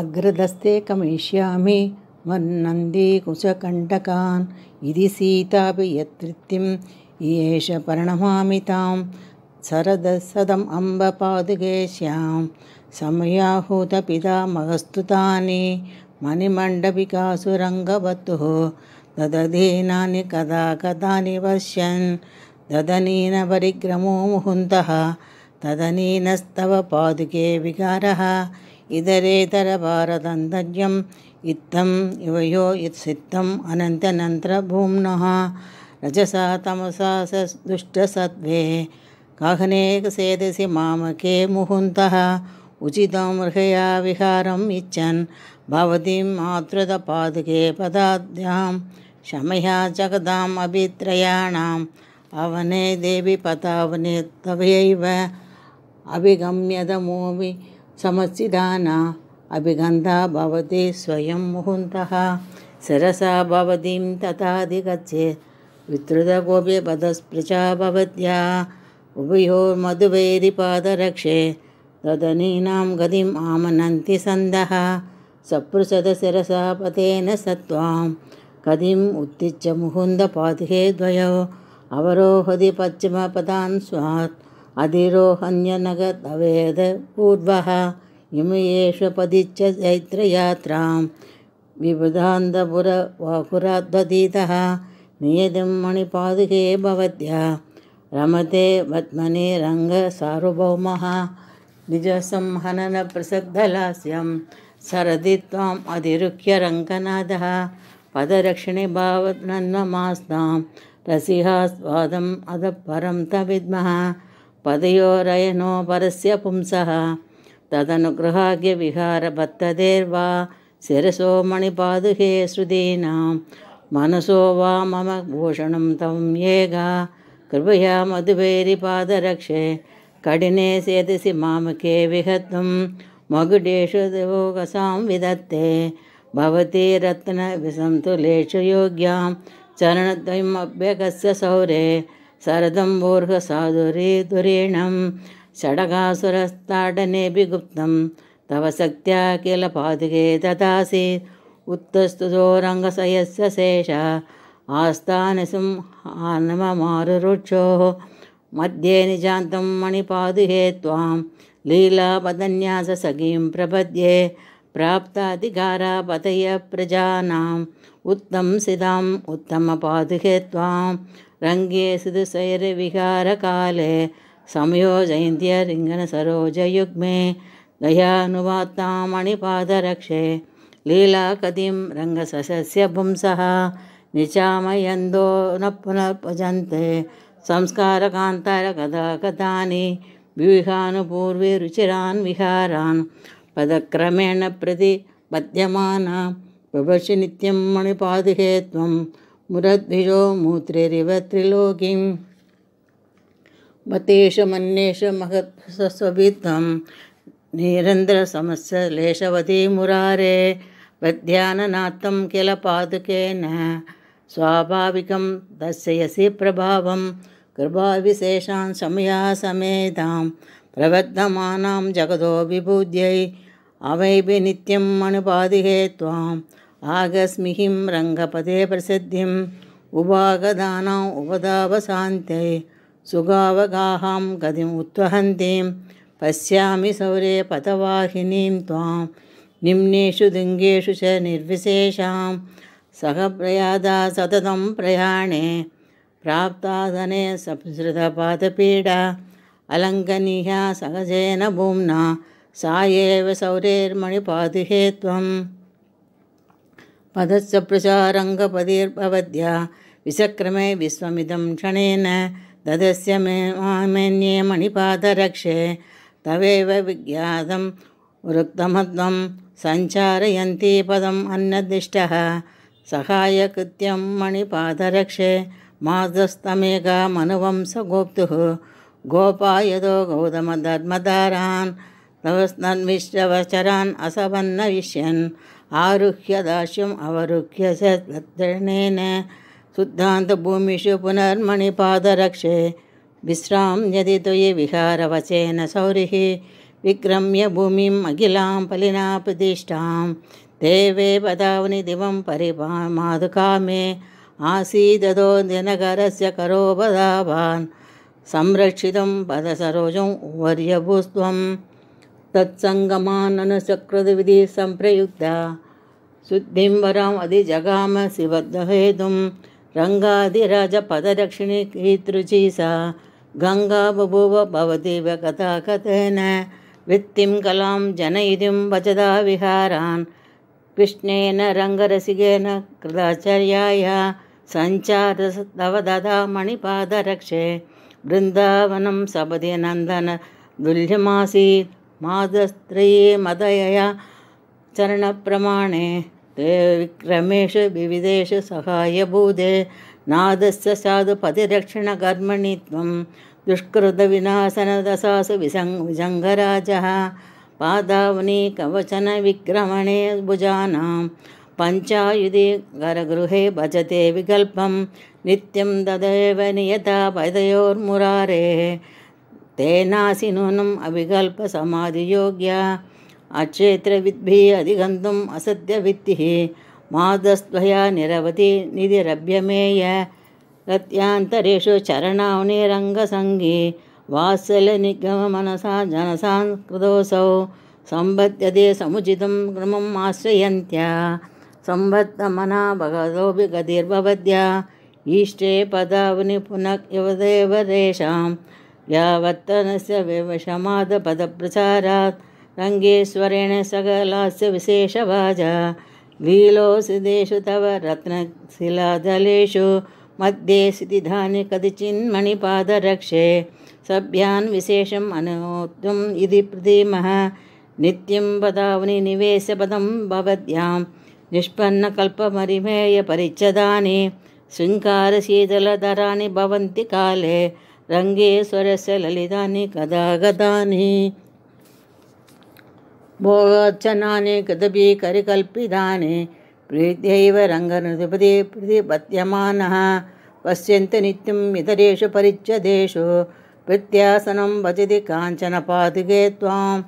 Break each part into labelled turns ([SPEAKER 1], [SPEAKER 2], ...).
[SPEAKER 1] अग्रदस्ते कमिष्यामि मन्नन्दीकुशकण्टकान् इति सीतापि यत्तृप्तिम् एष परणमामितां तां सरद सदम् अम्ब पादुके श्यां मणिमण्डपिकासु रङ्गवतुः ददधीनानि कदा कदा निवश्यन् परिक्रमो मुहुन्तः पादुके विकारः इवयो यो यत्सिद्धम् अनन्त्यनन्तरभूम्नः रजसा तमसा स दुष्टसत्त्वे काहनेकसेदसि मामके मुहुन्तः उचितं मृगया विहारम् इच्छन् मातृतपादुके पदाद्यां शमया जगदाम् अभित्रयाणाम् अवने देवी पतावने तवयैव अभिगम्यतमोमि समचिदाना अभिगन्धा भवति स्वयं मुहुन्तः सरसा भवदीं तथाधिगच्छे विद्रुतकोप्यपदस्पृचा भवत्या उभयो मधुवेदिपादरक्षे तदनीनां गदिम् आमनन्ति सन्दः सपृशदशिरसा पतेन स कदिम् उत्तिच्य मुकुन्दपातिहे द्वयो अवरोहदि पश्चिमपदान् स्वात् इमयेष पदि चैत्रयात्रां विबुधान्धुरवपुराध्वतीतः नियतिं मणिपादुके भवत्या रमते पद्मनि रङ्गसार्वभौमः निजसं सरदि त्वाम् अधिरुक्य रङ्गनादः पदरक्षिणे भावनन्ममास्तां रसिहास्वादम् अधः परं त विद्मः पदयो परस्य पुंसः तदनुगृहाज्ञविहारभतदेर्वा शिरसो मणिपादुहे श्रुतीनां मनसो वा मम भूषणं तं येगा कृपया मधुबैरिपादरक्षे कठिने सेदसि मामके विहतं मगुडेषु देवोगसां विदत्ते भवति योग्यां चरणद्वयमभ्यगस्य सौरे शरदम्बूर्घसाधुरीधुरीणं षडगासुरस्ताडनेऽभिगुप्तं तव शक्त्या किल पादुके ददासि उत्तस्तु रङ्गसयस्य शेष आस्थानसुमानममारुरुचो मध्ये निजान्तं मणिपादुहे त्वां लीलापदन्याससखीं प्रपद्ये प्राप्ताधिकारा पतय प्रजानाम् उत्तमसिताम् उत्तमपादुहे त्वां रङ्गे सिधुसैरविहारकाले संयोजयन्त्यरिङ्गनसरोजयुग्मे दयानुवात्तामणिपादरक्षे लीलाकदिं रङ्गसस्य पुंसः निचामयन्दो न पुनर्पजन्ते संस्कारकान्तारकदा कदानि विविहान् विहारान् पदक्रमेण प्रति पद्यमाना प्रभुषि नित्यं मणिपादके त्वं मुरद्भिजो मूत्रिरिव त्रिलोकीं मतेषु मन्येषु महत् स्ववित्तं मुरारे वध्याननाथं किल पादुकेन स्वाभाविकं दर्शयसि प्रभावं प्रभावं समया समेधां प्रवर्धमानां जगतो विबुध्यै अवैभिनित्यम् अनुपादिहे त्वाम् आगस्मिहिं रङ्गपदे प्रसिद्धिम् उवागदानामुपदावसान्त्यै सुगावगाहां उत्वहन्तीं पश्यामि सौरे पथवाहिनीं त्वां निम्नेषु लिङ्गेषु च निर्विशेषां सहप्रयादा सततं प्रयाणे प्राप्तादने सप्सृतपादपीडा अलङ्कनीया भूम्ना सा एव सौरेर्मणिपातिहे त्वम् पदस्य प्रचारङ्गपदिर्भवद्या विषक्रमे विश्वमिदं क्षणेन ददस्य मामेन्ये मणिपादरक्षे तवेव विज्ञातं वृत्तमध्वं सञ्चारयन्ति पदम् अन्नदिष्टः सहायकृत्यं मणिपादरक्षे माधस्तमेका मनुवंशगोप्तुः गोपायदो गौतमधर्मधारान् तवन्विश्वचरान् असवन्नविष्यन् आरुह्य दाश्यम् अवरुह्य सणेन सिद्धान्तभूमिषु पुनर्मणिपादरक्षे विश्रां यदि त्वयि विहारवचेन सौरिः विक्रम्य भूमिम् अखिलां पलिनाप्रतिष्ठां देवे दिवं परिपा माधुकामे आसीदतो दिनकरस्य करोपदाभान् संरक्षितं पदसरोजं वर्यभूस्त्वम् तत्सङ्गमाननचक्रविधि सम्प्रयुक्ता अधिजगाम शिवदहेतुं रङ्गाधिराजपदरक्षिणी कीतृजि सा गङ्गा बभूव भवति कथेन वृत्तिं कलां जनयितुं वचदा विहारान् कृष्णेन रङ्गरसिकेन कृताचर्याय सञ्चार तव ददा मणिपादरक्षे वृन्दावनं सपदि दुल्यमासीत् मदयया ते विक्रमेश विविदेश सहायभूते नादस्य त्वं दुष्कृतविनाशनदशासु विशङ्गराजः कवचनविक्रमणे भुजानां पञ्चायुधिगरगृहे भजते विकल्पं नित्यं ददैव नियता पदयोर्मुरारेः तेनासि नूनम् अविकल्पसमाधियोग्या अक्षेत्रविद्भिः अधिगन्तुम् असत्यवृत्तिः माधस्त्वया निरवधिनिधिरभ्यमेय रत्यान्तरेषु चरणावनिरङ्गसङ्गी वात्सल्यनिगममनसा जनसां कृतोऽसौ सम्बध्यदि समुचितं आश्रयन्त्या सम्बद्धमना भगवतोऽपि गतिर्भवद्या इष्टे पदावनि पुनेव रेषाम् यावत्तनस्य विवशमादपदप्रचारात् रङ्गेश्वरेण सकलास्य विशेषवाजा देषु तव रत्नशिलाजलेषु मध्ये स्थिदानी कतिचिन्मणिपादरक्षे सभ्यान् विशेषम् अनुत्वम् इति प्रतिमः नित्यं निवेशपदं भवद्यां निष्पन्नकल्पमरिमेयपरिच्छदानि शृङ्गारशीतलधराणि भवन्ति काले रङ्गे स्वरस्य ललितानि कदा गतानि भोगोच्चनानि कदपि करिकल्पितानि प्रीत्यैव रङ्गनृपदे प्रतिपद्यमानः पश्यन्ति नित्यं इतरेषु परिच्छदेषु प्रत्यासनं भजति काञ्चनपादुके त्वाम्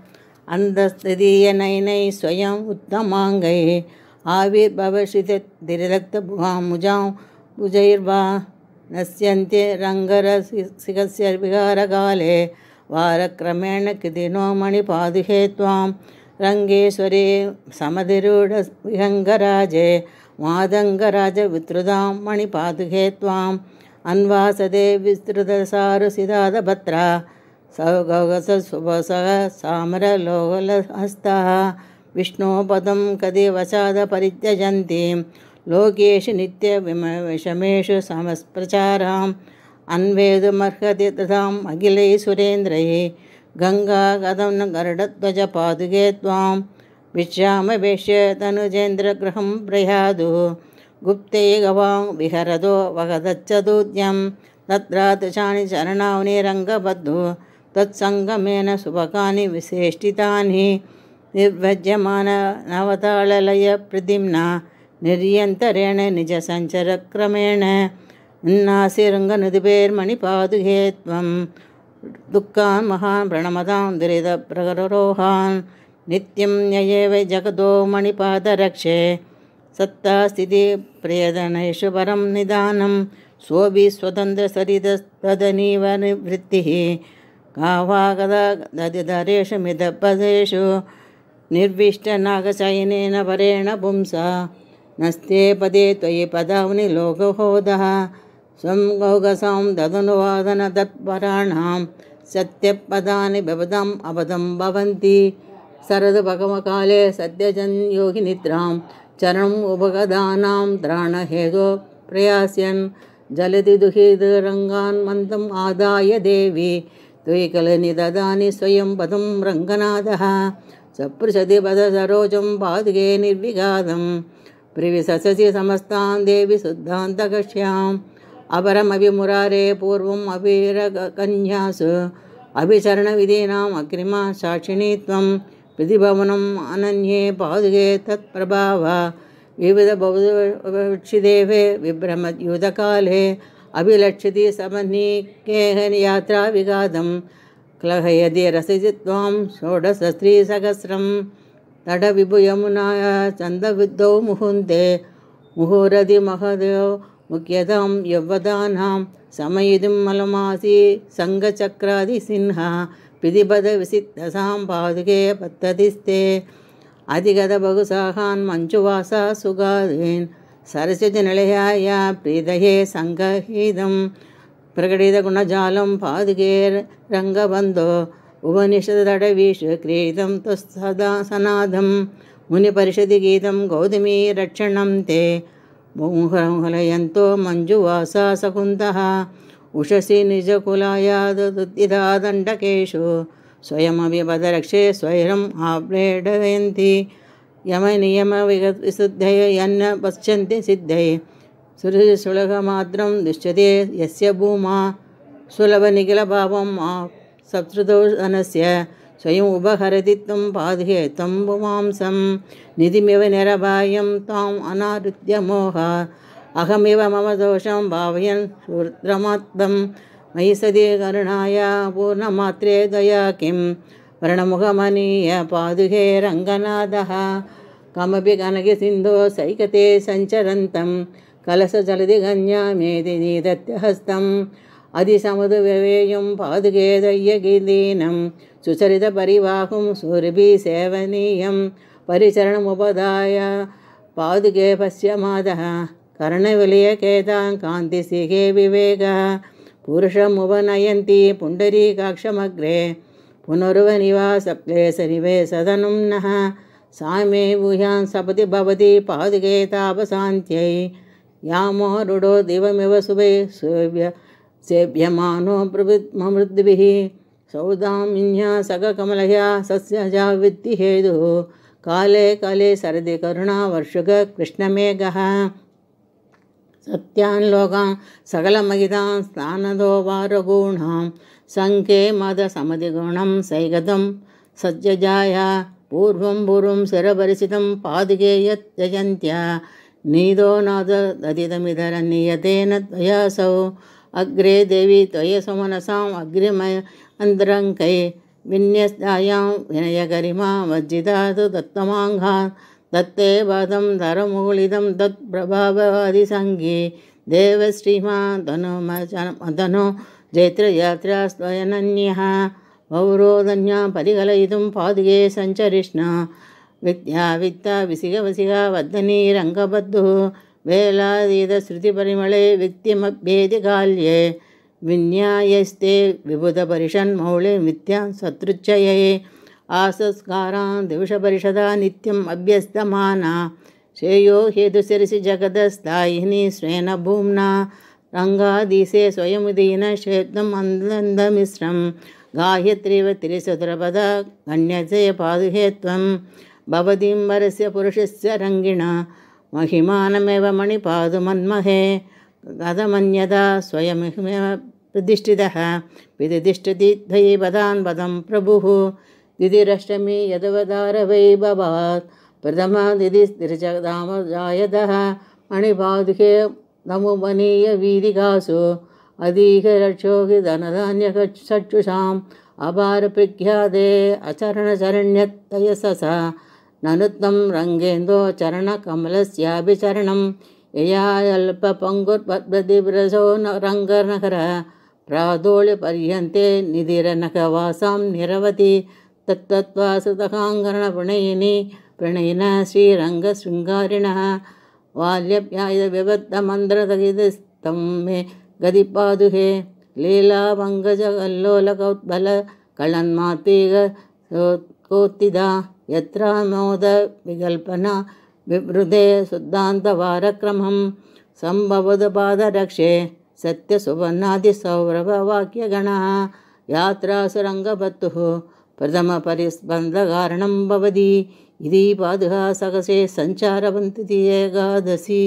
[SPEAKER 1] अन्तस्तदीयनयनैः स्वयम् उत्तमाङ्गैः आविर्भवशितिरक्तभुवां मुजां भुजैर्वा नश्यन्ते रङ्गरसिखस्य विहारकाले वारक्रमेण कृदिनो मणिपादुहे त्वां रङ्गेश्वरे समधिरूढविहङ्गराजे मादङ्गराजविद्रुतां मणिपादुहे त्वाम् अन्वासदे विस्तृतसारसिद्धादभत्रा सामरलोहलहस्ताः विष्णोपदं कदि परित्यजन्तीं लोकेषु नित्यविम विषमेषु समस्प्रचाराम् अन्वेदुमर्हति तथाम् अखिलेयः न गरुडध्वज गरुडध्वजपादुके त्वां विश्रामवेश्य तनुजेन्द्रगृहं प्रयादु गुप्ते गवां विहरतो वगदच्चतुद्यं तत्रातु चरणानि रङ्गबद्धु तत्सङ्गमेन सुभकानि विसेष्टितानि विभज्यमाननवताललयप्रतिम्ना निर्यन्तरेण निजसञ्चरक्रमेण उन्नासि त्वं दुःखान् महान् प्रणमतां दुरितप्रकरोहान् नित्यं न्ययेव जगदो जगतो मणिपादरक्षे सत्तास्थितिप्रियदनेषु परं निदानं सोऽपि स्वतन्त्रसरितस्तदनिवनिवृत्तिः का वा गदा दधिधरेषु मिदपदेषु निर्विष्टनागशयनेन परेण पुंसा नस्ते पदे त्वयि पदावनि लोकहोदः स्वं गौगसां ददनुवादनदत्पराणां सत्यपदानि बभदाम् अपदं भवन्ति शरदभगवकाले सद्यजन् योगि निद्रां चरणमुपगदानां त्राणहेदो प्रयास्यन् जलति दुहितरङ्गान् मन्दम् आदाय देवि त्वयि कलनि ददानि स्वयं पदं रङ्गनाथः सपृशति पद पादुके निर्विघातम् प्रिविससि समस्तान् देवि शुद्धान्तकक्ष्याम् अपरमभिमुरारे पूर्वम् अभिरकन्यासु अभिचरणविधीनाम् अग्रिमा साक्षिणी त्वं प्रतिभवनम् अनन्ये पादुगे तत्प्रभाव विविधबहुक्षिदेवे विभ्रमद्युतकाले अभिलक्षति समन्निकेहयात्रा विघातं क्लहयदि रसजि त्वां षोडशस्त्रीसहस्रम् தடவிபுயமுனா சந்தவித்தோ முகுந்தே முகூரதி மகதோ முக்கியதாம் எவ்வதானாம் சமயிதும் மலமாசி சங்க சக்கராதி சின்ஹா பிதிபத விசித்தசாம் பாதுகே பத்ததிஸ்தே அதிகத பகுசாகான் மஞ்சுவாசா சுகாதேன் சரஸ்வதி நிலையாயா பிரீதையே சங்கஹீதம் பிரகடித குணஜாலம் பாதுகேர் ரங்கபந்தோ उपनिषदडवीषु क्रीडितं तु सदा मुनिपरिषदि गीतं गौतमी रक्षणं ते मुङ्घलयन्तो मञ्जुवासा शकुन्तः उषसि निजकुलायादुद्धिदादण्डकेषु स्वयमपि पदरक्षे स्वैरम् आपडयन्ति यमनियमविगतविशुद्धये यन्न पश्यन्ति सिद्धये सुरसुलभमात्रं दृश्यते यस्य भूमा सुलभनिखिलभावम् आप् சத்ருதோஷனஸ்ய ஸ்வயம் உபஹரதி துவம் பாதுகே துவம் புமாம்சம் நிதிமிவ நிரபாயம் தாம் அனாருத்திய மோகா அகமிவ மம தோஷம் பாவயன் ருத்ரமாத்மம் மயி சதி கருணாய பூர்ணமாத்திரே தயா கிம் பாதுகே கமபி கனகி சிந்தோ சைகதே சஞ்சரந்தம் कनकसिन्धो सैकते सञ्चरन्तं कलशजलधिगन्या मेदिनीदत्यहस्तं அதிசமுதுவேயும் பாதுகேதய்ய கீதீனம் சுச்சரித பரிவாகும் சுர்பி சேவனீயம் परिचरणमुपदाय पादुके पश्यमादः कर्णविलयकेतां कान्तिसिहे विवेकः पुरुषमुपनयन्ति पुण्डरीकाक्षमग्रे पुनर्वनिवा सप्लेशनिवे सदनुं नः सामे भूयान् सपति भवति पादुके यामो रुडो दिवमिव शुभे सुव्य सेव्यमानो प्रभृमृद्भिः सौदामिन्या सखकमलया सस्यजा विद्धिहेदुः काले काले सरदिकरुणा कृष्णमेघः सत्यान् लोगां स्नानदो स्नानदोवारगुणां शङ्खे मदसमधिगुणं सैगतं सज्जया पूर्वं पूर्वं शिरपरिचितं यत् यत्यजन्त्या नीदो नाद नियतेन द्वयासौ अग्रे देवी त्वयसुमनसाम् अग्रिमय अन्तरङ्कये विन्यस्तायां विनयगरिमा वर्जितातु दत्तमाङ्घान् दत्ते बाधं धरमुगुलिदं तत्प्रभाववादिसङ्गे देवश्रीमा धनुमचन धनु जैत्रयात्रास्त्वयनन्यः गौरोदन्या परिकलयितुं पादुके सञ्चरिष्ण विद्या वित्ता विसिगवसिगा वदनीरङ्गबद्धुः वेलादितश्रुतिपरिमळे विक्तिमभेधि विन्यायस्ते विबुधपरिषन्मौले मिथ्यां शत्रुच्चये आसंस्कारान् दिवसपरिषदा नित्यम् अभ्यस्तमाना श्रेयो हेतुशिरसि जगदस्तायिनी स्वेनभूम्ना रङ्गाधीशे स्वयमुदीन श्वेतमनन्दमिश्रं गायत्रीवत्रिसदृपदा गण्यजे पादुहेत्वं भवदीम्बरस्य पुरुषस्य रङ्गिणा महिमानमेव मणिपादुमन्महे स्वयमिहमेव प्रतिष्ठितः प्रधिष्ठितः पितिष्ठदि वदान् वदं प्रभुः
[SPEAKER 2] दिधिरष्टमी
[SPEAKER 1] यदवदार वैभवात् प्रथमादिजगदामजायदः मणिपादुके नमुमनीयवीधिकासु अधिकरक्षोगि धनधान्यक्षुषाम् अभारप्रज्ञादे अचरणचरण्यत्तयससा ननुत्तं रङ्गेन्द्रोचरणकमलस्याभिचरणं यया अल्पपङ्गुपद्भीब्रजो रङ्गनगर प्रादोळपर्यन्ते निधिर्नखवासां निरवति तत्तत्त्वा सुतकाङ्गणप्रणयिनी प्रणयिनः श्रीरङ्गशृङ्गारिणः बाल्यव्यायविभद्धमन्ध्रदगित मे गदिपादुहे लीलापङ्गजगल्लोलकौत्बलकळन्मात्तिग कोत्थिदा यत्र मोदविकल्पना विवृदे सिद्धान्तवारक्रमं सम्भवदपादरक्षे सत्यसुवर्णादिसौरभवाक्यगणः यात्रासुरङ्गभतुः प्रथमपरिस्पन्दकारणं भवति इति पादुः सहसे सञ्चारवन्ति एकादशी